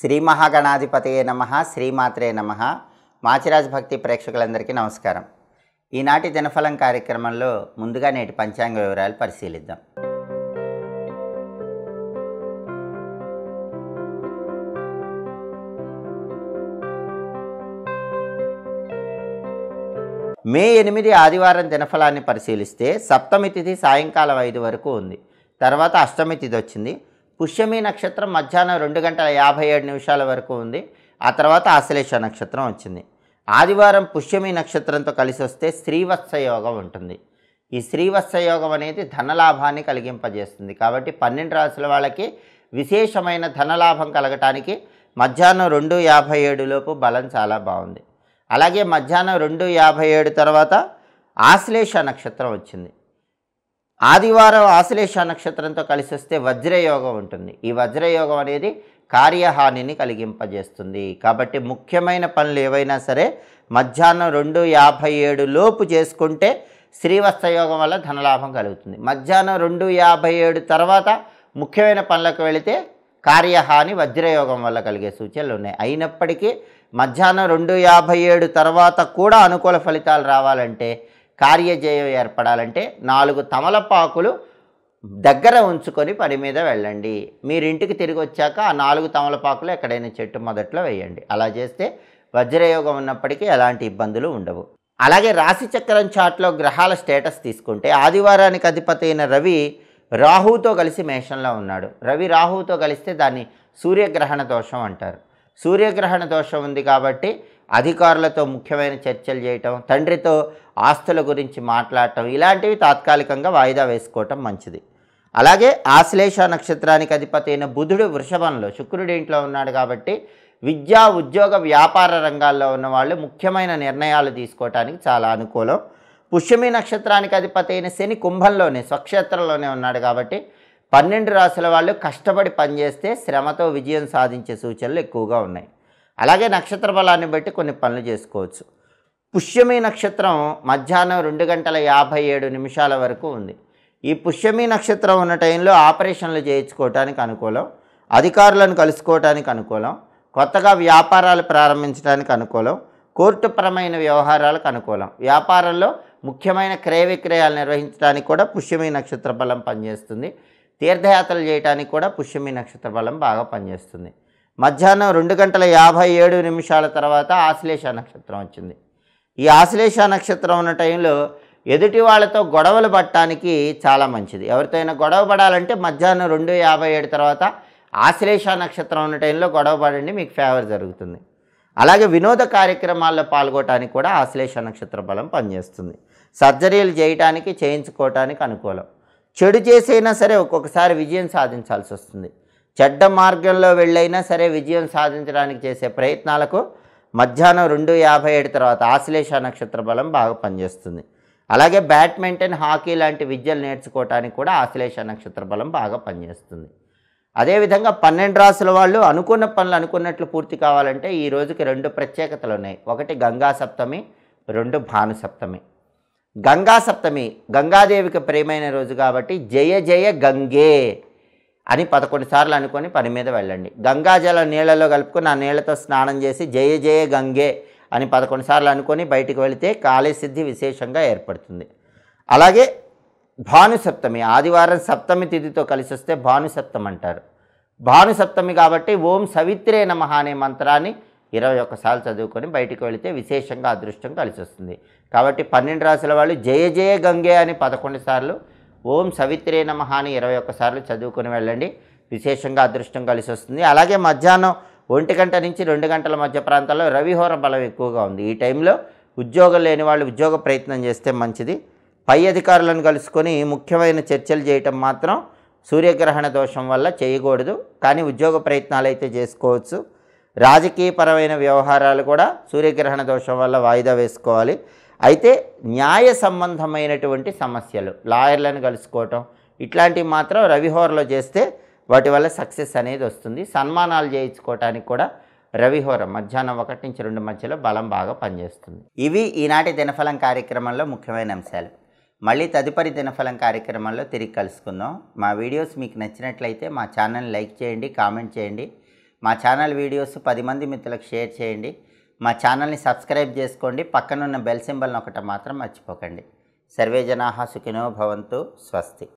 శ్రీ మహాగణాధిపతయే నమ శ్రీమాత్రే నమ మాచిరాజ్ భక్తి ప్రేక్షకులందరికీ నమస్కారం ఈనాటి దినఫలం కార్యక్రమంలో ముందుగా నేటి పంచాంగ వివరాలు పరిశీలిద్దాం మే ఎనిమిది ఆదివారం దినఫలాన్ని పరిశీలిస్తే సప్తమి తిథి సాయంకాలం ఐదు వరకు ఉంది తర్వాత అష్టమి తిథి వచ్చింది పుష్యమి నక్షత్రం మధ్యాహ్నం రెండు గంటల యాభై ఏడు నిమిషాల వరకు ఉంది ఆ తర్వాత ఆశ్లేష నక్షత్రం వచ్చింది ఆదివారం పుష్యమి నక్షత్రంతో కలిసి వస్తే శ్రీవత్స యోగం ఉంటుంది ఈ శ్రీవత్స యోగం అనేది ధనలాభాన్ని కలిగింపజేస్తుంది కాబట్టి పన్నెండు రాసుల వాళ్ళకి విశేషమైన ధనలాభం కలగటానికి మధ్యాహ్నం రెండు యాభై ఏడులోపు బలం చాలా బాగుంది అలాగే మధ్యాహ్నం రెండు యాభై ఏడు తర్వాత ఆశ్లేష నక్షత్రం వచ్చింది ఆదివారం ఆశ్లేష నక్షత్రంతో కలిసి వస్తే వజ్రయోగం ఉంటుంది ఈ వజ్రయోగం అనేది కార్యహానిని కలిగింపజేస్తుంది కాబట్టి ముఖ్యమైన పనులు ఏవైనా సరే మధ్యాహ్నం రెండు యాభై ఏడు లోపు చేసుకుంటే శ్రీవస్త్రయోగం వల్ల ధనలాభం కలుగుతుంది మధ్యాహ్నం రెండు యాభై ఏడు తర్వాత ముఖ్యమైన పనులకు వెళితే కార్యహాని వజ్రయోగం వల్ల కలిగే సూచనలు ఉన్నాయి అయినప్పటికీ మధ్యాహ్నం రెండు యాభై ఏడు తర్వాత కూడా అనుకూల ఫలితాలు రావాలంటే కార్యజయం ఏర్పడాలంటే నాలుగు తమలపాకులు దగ్గర ఉంచుకొని పని మీద వెళ్ళండి మీరు ఇంటికి తిరిగి వచ్చాక ఆ నాలుగు తమలపాకులు ఎక్కడైనా చెట్టు మొదట్లో వేయండి అలా చేస్తే వజ్రయోగం ఉన్నప్పటికీ ఎలాంటి ఇబ్బందులు ఉండవు అలాగే రాశి చక్రం చాట్లో గ్రహాల స్టేటస్ తీసుకుంటే ఆదివారానికి అధిపతి అయిన రవి రాహుతో కలిసి మేషంలో ఉన్నాడు రవి రాహుతో కలిస్తే దాన్ని సూర్యగ్రహణ దోషం అంటారు సూర్యగ్రహణ దోషం ఉంది కాబట్టి అధికారులతో ముఖ్యమైన చర్చలు చేయటం తండ్రితో ఆస్తుల గురించి మాట్లాడటం ఇలాంటివి తాత్కాలికంగా వాయిదా వేసుకోవటం మంచిది అలాగే ఆశ్లేష నక్షత్రానికి అధిపతి అయిన బుధుడు వృషభంలో శుక్రుడి ఇంట్లో ఉన్నాడు కాబట్టి విద్యా ఉద్యోగ వ్యాపార రంగాల్లో ఉన్న వాళ్ళు ముఖ్యమైన నిర్ణయాలు తీసుకోవటానికి చాలా అనుకూలం పుష్యమి నక్షత్రానికి అధిపతి అయిన శని కుంభంలోనే స్వక్షేత్రంలోనే ఉన్నాడు కాబట్టి పన్నెండు రాసుల వాళ్ళు కష్టపడి పనిచేస్తే శ్రమతో విజయం సాధించే సూచనలు ఎక్కువగా ఉన్నాయి అలాగే నక్షత్ర బలాన్ని బట్టి కొన్ని పనులు చేసుకోవచ్చు పుష్యమి నక్షత్రం మధ్యాహ్నం రెండు గంటల యాభై ఏడు నిమిషాల వరకు ఉంది ఈ పుష్యమి నక్షత్రం ఉన్న టైంలో ఆపరేషన్లు చేయించుకోవటానికి అనుకూలం అధికారులను కలుసుకోవటానికి అనుకూలం కొత్తగా వ్యాపారాలు ప్రారంభించడానికి అనుకూలం కోర్టుపరమైన వ్యవహారాలకు అనుకూలం వ్యాపారంలో ముఖ్యమైన క్రయ విక్రయాలు నిర్వహించడానికి కూడా పుష్యమి నక్షత్ర బలం పనిచేస్తుంది తీర్థయాత్రలు చేయడానికి కూడా పుష్యమి నక్షత్ర బలం బాగా పనిచేస్తుంది మధ్యాహ్నం రెండు గంటల యాభై ఏడు నిమిషాల తర్వాత ఆశ్లేష నక్షత్రం వచ్చింది ఈ ఆశ్లేష నక్షత్రం ఉన్న టైంలో ఎదుటి వాళ్ళతో గొడవలు పట్టడానికి చాలా మంచిది ఎవరితోనైనా గొడవ పడాలంటే మధ్యాహ్నం రెండు యాభై ఏడు తర్వాత ఆశ్లేష నక్షత్రం ఉన్న టైంలో గొడవ పడండి మీకు ఫేవర్ జరుగుతుంది అలాగే వినోద కార్యక్రమాల్లో పాల్గొనడానికి కూడా ఆశ్లేష నక్షత్ర బలం పనిచేస్తుంది సర్జరీలు చేయటానికి చేయించుకోవటానికి అనుకూలం చెడు చేసైనా సరే ఒక్కొక్కసారి విజయం సాధించాల్సి వస్తుంది చెడ్డ మార్గంలో వెళ్ళైనా సరే విజయం సాధించడానికి చేసే ప్రయత్నాలకు మధ్యాహ్నం రెండు యాభై ఏడు తర్వాత ఆశ్లేష నక్షత్ర బలం బాగా పనిచేస్తుంది అలాగే బ్యాడ్మింటన్ హాకీ లాంటి విద్యలు నేర్చుకోవటానికి కూడా ఆశ్లేష నక్షత్ర బలం బాగా పనిచేస్తుంది అదేవిధంగా పన్నెండు రాసుల వాళ్ళు అనుకున్న పనులు అనుకున్నట్లు పూర్తి కావాలంటే ఈ రోజుకి రెండు ప్రత్యేకతలు ఉన్నాయి ఒకటి గంగా సప్తమి రెండు భాను సప్తమి గంగా సప్తమి గంగాదేవికి ప్రేమైన రోజు కాబట్టి జయ జయ గంగే అని పదకొండు సార్లు అనుకొని పని మీద వెళ్ళండి గంగాజలం నీళ్ళలో కలుపుకుని ఆ నీళ్లతో స్నానం చేసి జయ జయ గంగే అని పదకొండు సార్లు అనుకొని బయటికి వెళితే కాళీసిద్ధి విశేషంగా ఏర్పడుతుంది అలాగే భాను సప్తమి ఆదివారం సప్తమి తిథితో కలిసి వస్తే భాను అంటారు భాను సప్తమి కాబట్టి ఓం సవిత్రే నమ అనే మంత్రాన్ని ఇరవై ఒక్కసారి చదువుకొని బయటికి వెళితే విశేషంగా అదృష్టం కలిసి వస్తుంది కాబట్టి పన్నెండు రాసుల వాళ్ళు జయ జయ గంగే అని పదకొండు సార్లు ఓం సవిత్రే నమ అని ఇరవై ఒక్కసార్లు చదువుకుని వెళ్ళండి విశేషంగా అదృష్టం కలిసి వస్తుంది అలాగే మధ్యాహ్నం ఒంటి గంట నుంచి రెండు గంటల మధ్య ప్రాంతాల్లో రవిహోర బలం ఎక్కువగా ఉంది ఈ టైంలో ఉద్యోగం లేని వాళ్ళు ఉద్యోగ ప్రయత్నం చేస్తే మంచిది పై అధికారులను కలుసుకొని ముఖ్యమైన చర్చలు చేయటం మాత్రం సూర్యగ్రహణ దోషం వల్ల చేయకూడదు కానీ ఉద్యోగ ప్రయత్నాలు అయితే చేసుకోవచ్చు రాజకీయపరమైన వ్యవహారాలు కూడా సూర్యగ్రహణ దోషం వల్ల వాయిదా వేసుకోవాలి అయితే న్యాయ సంబంధమైనటువంటి సమస్యలు లాయర్లను కలుసుకోవటం ఇట్లాంటివి మాత్రం రవిహోరలో చేస్తే వాటి వల్ల సక్సెస్ అనేది వస్తుంది సన్మానాలు చేయించుకోవటానికి కూడా రవిహోర మధ్యాహ్నం ఒకటి నుంచి రెండు మధ్యలో బలం బాగా పనిచేస్తుంది ఇవి ఈనాటి దినఫలం కార్యక్రమంలో ముఖ్యమైన అంశాలు మళ్ళీ తదుపరి దినఫలం కార్యక్రమంలో తిరిగి కలుసుకుందాం మా వీడియోస్ మీకు నచ్చినట్లయితే మా ఛానల్ లైక్ చేయండి కామెంట్ చేయండి మా ఛానల్ వీడియోస్ పది మంది మిత్రులకు షేర్ చేయండి మా ఛానల్ని సబ్స్క్రైబ్ చేసుకోండి పక్కనున్న బెల్ సింబల్ని ఒకటి మాత్రం మర్చిపోకండి సర్వే జనాహ సుఖినో భవంతు స్వస్తి